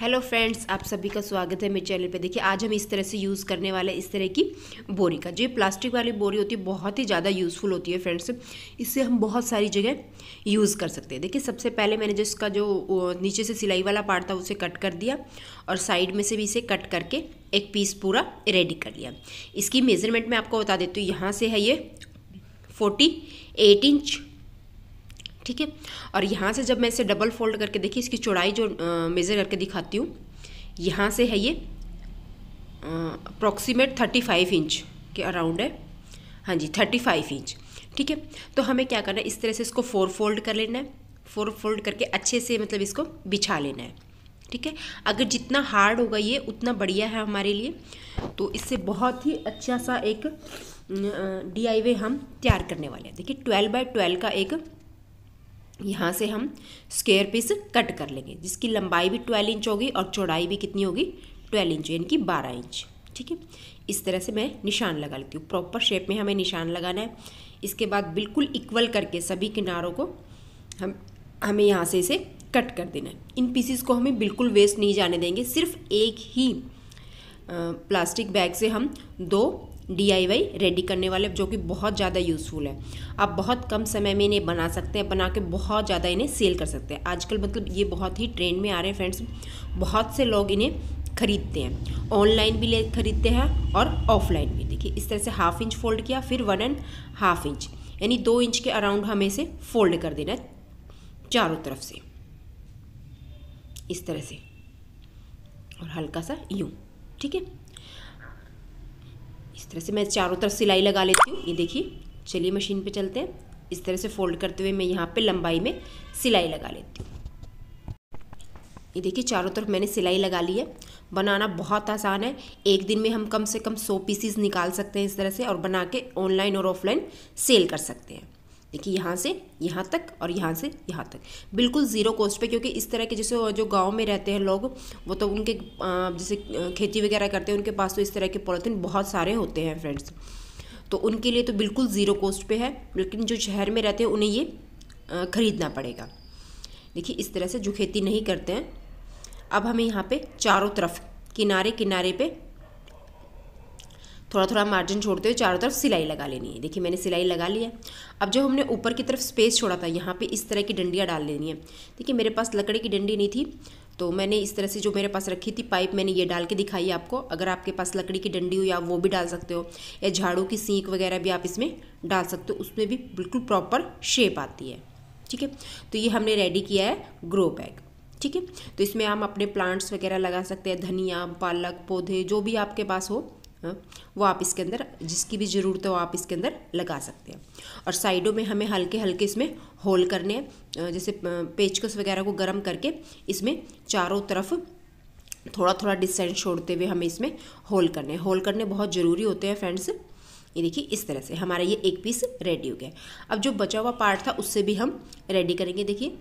hello friends आप सभी का स्वागत है मेरे चैनल पे देखिए आज हम इस तरह से यूज़ करने वाले इस तरह की बोरी का जो ये प्लास्टिक वाली बोरी होती है बहुत ही ज़्यादा यूज़फुल होती है फ्रेंड्स इससे हम बहुत सारी जगह यूज़ कर सकते हैं देखिए सबसे पहले मैंने जो इसका जो नीचे से सिलाई वाला पार्ट था उसे कट कर दिया और साइड में से भी इसे कट करके एक पीस पूरा रेडी कर लिया इसकी मेज़रमेंट मैं आपको बता देती हूँ यहाँ से है ये फोर्टी एट इंच ठीक है और यहाँ से जब मैं इसे डबल फोल्ड करके देखिए इसकी चौड़ाई जो मेज़र करके दिखाती हूँ यहाँ से है ये अप्रॉक्सीमेट थर्टी फाइव इंच के अराउंड है हाँ जी थर्टी फाइव इंच ठीक है तो हमें क्या करना है इस तरह से इसको फोर फोल्ड कर लेना है फोर फोल्ड करके अच्छे से मतलब इसको बिछा लेना है ठीक है अगर जितना हार्ड होगा ये उतना बढ़िया है हमारे लिए तो इससे बहुत ही अच्छा सा एक डी हम तैयार करने वाले हैं देखिए ट्वेल्व बाय ट्वेल्व का एक यहाँ से हम स्क्वेयर पीस कट कर लेंगे जिसकी लंबाई भी ट्वेल्व इंच होगी और चौड़ाई भी कितनी होगी ट्वेल्व इंच यानी कि बारह इंच ठीक है इस तरह से मैं निशान लगा लेती हूँ प्रॉपर शेप में हमें निशान लगाना है इसके बाद बिल्कुल इक्वल करके सभी किनारों को हम हमें यहाँ से इसे कट कर देना है इन पीसीस को हमें बिल्कुल वेस्ट नहीं जाने देंगे सिर्फ एक ही प्लास्टिक बैग से हम दो डी रेडी करने वाले जो कि बहुत ज़्यादा यूज़फुल है आप बहुत कम समय में इन्हें बना सकते हैं बना के बहुत ज़्यादा इन्हें सेल कर सकते हैं आजकल मतलब ये बहुत ही ट्रेंड में आ रहे हैं फ्रेंड्स बहुत से लोग इन्हें खरीदते हैं ऑनलाइन भी ले खरीदते हैं और ऑफलाइन भी देखिए इस तरह से हाफ इंच फोल्ड किया फिर वन एंड हाफ इंच यानी दो इंच के अराउंड हमें इसे फोल्ड कर देना है चारों तरफ से इस तरह से और हल्का सा यूँ ठीक है इस तरह से मैं चारों तरफ सिलाई लगा लेती हूँ ये देखिए चलिए मशीन पे चलते हैं इस तरह से फोल्ड करते हुए मैं यहाँ पे लंबाई में सिलाई लगा लेती हूँ ये देखिए चारों तरफ मैंने सिलाई लगा ली है बनाना बहुत आसान है एक दिन में हम कम से कम सौ पीसीज निकाल सकते हैं इस तरह से और बना के ऑनलाइन और ऑफलाइन सेल कर सकते हैं देखिए यहाँ से यहाँ तक और यहाँ से यहाँ तक बिल्कुल ज़ीरो कॉस्ट पे क्योंकि इस तरह के जैसे जो गांव में रहते हैं लोग वो तो उनके जैसे खेती वगैरह करते हैं उनके पास तो इस तरह के पॉलीथीन बहुत सारे होते हैं फ्रेंड्स तो उनके लिए तो बिल्कुल ज़ीरो कॉस्ट पे है लेकिन जो शहर में रहते हैं उन्हें ये ख़रीदना पड़ेगा देखिए इस तरह से जो खेती नहीं करते हैं अब हमें यहाँ पर चारों तरफ किनारे किनारे पर थोड़ा थोड़ा मार्जिन छोड़ते हुए चारों तरफ सिलाई लगा लेनी है देखिए मैंने सिलाई लगा लिया अब जो हमने ऊपर की तरफ स्पेस छोड़ा था यहाँ पे इस तरह की डंडियाँ डाल लेनी है देखिए मेरे पास लकड़ी की डंडी नहीं थी तो मैंने इस तरह से जो मेरे पास रखी थी पाइप मैंने ये डाल के दिखाई आपको अगर आपके पास लकड़ी की डंडी हो या आप वो भी डाल सकते हो या झाड़ू की सीख वगैरह भी आप इसमें डाल सकते हो उसमें भी बिल्कुल प्रॉपर शेप आती है ठीक है तो ये हमने रेडी किया है ग्रो बैग ठीक है तो इसमें हम अपने प्लांट्स वगैरह लगा सकते हैं धनिया पालक पौधे जो भी आपके पास हो हाँ, वो आप इसके अंदर जिसकी भी ज़रूरत हो आप इसके अंदर लगा सकते हैं और साइडों में हमें हल्के हल्के इसमें होल करने हैं जैसे पेचकस वगैरह को गर्म करके इसमें चारों तरफ थोड़ा थोड़ा डिस्टेंस छोड़ते हुए हमें इसमें होल करने हैं होल करने बहुत ज़रूरी होते हैं फ्रेंड्स ये देखिए इस तरह से हमारा ये एक पीस रेडी हो गया अब जो बचा हुआ पार्ट था उससे भी हम रेडी करेंगे देखिए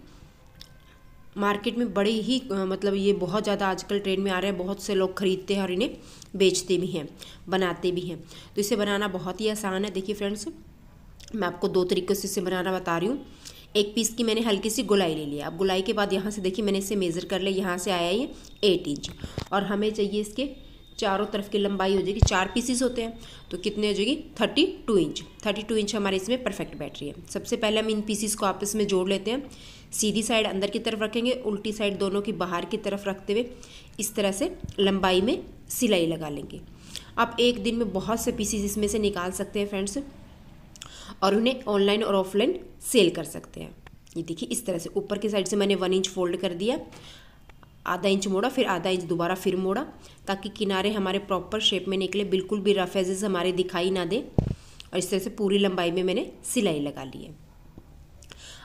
मार्केट में बड़े ही मतलब ये बहुत ज़्यादा आजकल ट्रेंड में आ रहे हैं बहुत से लोग खरीदते हैं और इन्हें बेचते भी हैं बनाते भी हैं तो इसे बनाना बहुत ही आसान है देखिए फ्रेंड्स मैं आपको दो तरीक़े से इसे बनाना बता रही हूँ एक पीस की मैंने हल्की सी गुलाई ले लिया अब गुलाई के बाद यहाँ से देखिए मैंने इसे मेज़र कर लिया यहाँ से आया ये एट इंच और हमें चाहिए इसके चारों तरफ की लंबाई हो जाएगी चार पीसीस होते हैं तो कितने हो जाएगी thirty two inch thirty two inch हमारे इसमें परफेक्ट बैटरी है सबसे पहले हम इन पीसीस को आपस में जोड़ लेते हैं सीधी साइड अंदर की तरफ रखेंगे उल्टी साइड दोनों की बाहर की तरफ रखते हुए इस तरह से लंबाई में सिलाई लगा लेंगे आप एक दिन में बहुत से पीसीस इसमें से निकाल सकते हैं फ्रेंड्स और उन्हें ऑनलाइन और ऑफलाइन सेल कर सकते हैं ये देखिए इस तरह से ऊपर की साइड से मैंने वन इंच फोल्ड कर दिया आधा इंच मोड़ा फिर आधा इंच दोबारा फिर मोड़ा ताकि किनारे हमारे प्रॉपर शेप में निकले बिल्कुल भी रफ एजेस हमारे दिखाई ना दें और इस तरह से पूरी लंबाई में मैंने सिलाई लगा ली है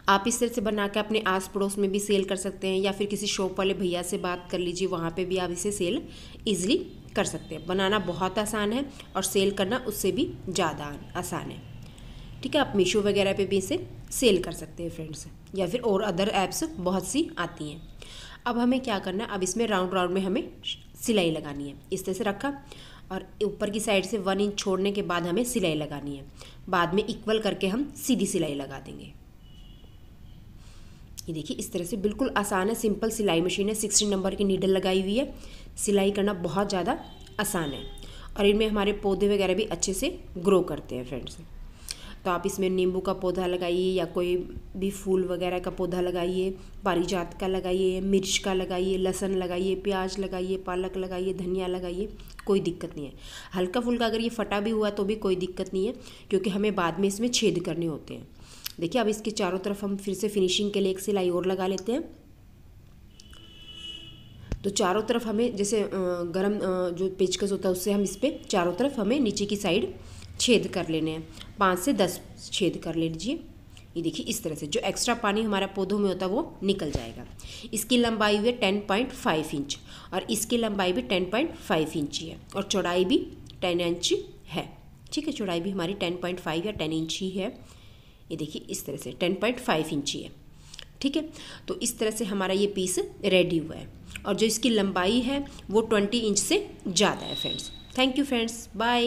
आप इस तरह से बना के अपने आस पड़ोस में भी सेल कर सकते हैं या फिर किसी शॉप वाले भैया से बात कर लीजिए वहाँ पे भी आप इसे सेल इजीली कर सकते हैं बनाना बहुत आसान है और सेल करना उससे भी ज़्यादा आसान है ठीक है आप मीशो वगैरह पे भी इसे सेल कर सकते हैं फ्रेंड्स या फिर और अदर ऐप्स बहुत सी आती हैं अब हमें क्या करना है अब इसमें राउंड राउंड में हमें सिलाई लगानी है इस तरह से रखा और ऊपर की साइड से वन इंच छोड़ने के बाद हमें सिलाई लगानी है बाद में इक्वल करके हम सीधी सिलाई लगा देंगे ये देखिए इस तरह से बिल्कुल आसान है सिंपल सिलाई मशीन है सिक्सटीन नंबर की नीडल लगाई हुई है सिलाई करना बहुत ज़्यादा आसान है और इनमें हमारे पौधे वगैरह भी अच्छे से ग्रो करते हैं फ्रेंड्स तो आप इसमें नींबू का पौधा लगाइए या कोई भी फूल वगैरह का पौधा लगाइए पारिजात का लगाइए मिर्च का लगाइए लहसन लगाइए प्याज लगाइए पालक लगाइए धनिया लगाइए कोई दिक्कत नहीं है हल्का फुल्का अगर ये फटा भी हुआ तो भी कोई दिक्कत नहीं है क्योंकि हमें बाद में इसमें छेद करने होते हैं देखिए अब इसके चारों तरफ हम फिर से फिनिशिंग के लिए एक सिलाई और लगा लेते हैं तो चारों तरफ हमें जैसे गरम जो पेचकस होता है उससे हम इस पर चारों तरफ हमें नीचे की साइड छेद कर लेने हैं पाँच से दस छेद कर लीजिए ये देखिए इस तरह से जो एक्स्ट्रा पानी हमारा पौधों में होता है वो निकल जाएगा इसकी लंबाई हुई है टेन पॉइंट फाइव इंच और इसकी लंबाई भी टेन पॉइंट फाइव इंच ही है और चौड़ाई भी टेन इंच है ठीक है चौड़ाई भी हमारी टेन पॉइंट फाइव या टेन इंच ही है ये देखिए इस तरह से टेन पॉइंट फाइव इंच ही है ठीक है तो इस तरह से हमारा ये पीस रेडी हुआ है और जो इसकी लंबाई है वो ट्वेंटी इंच से ज़्यादा है friends thank you friends bye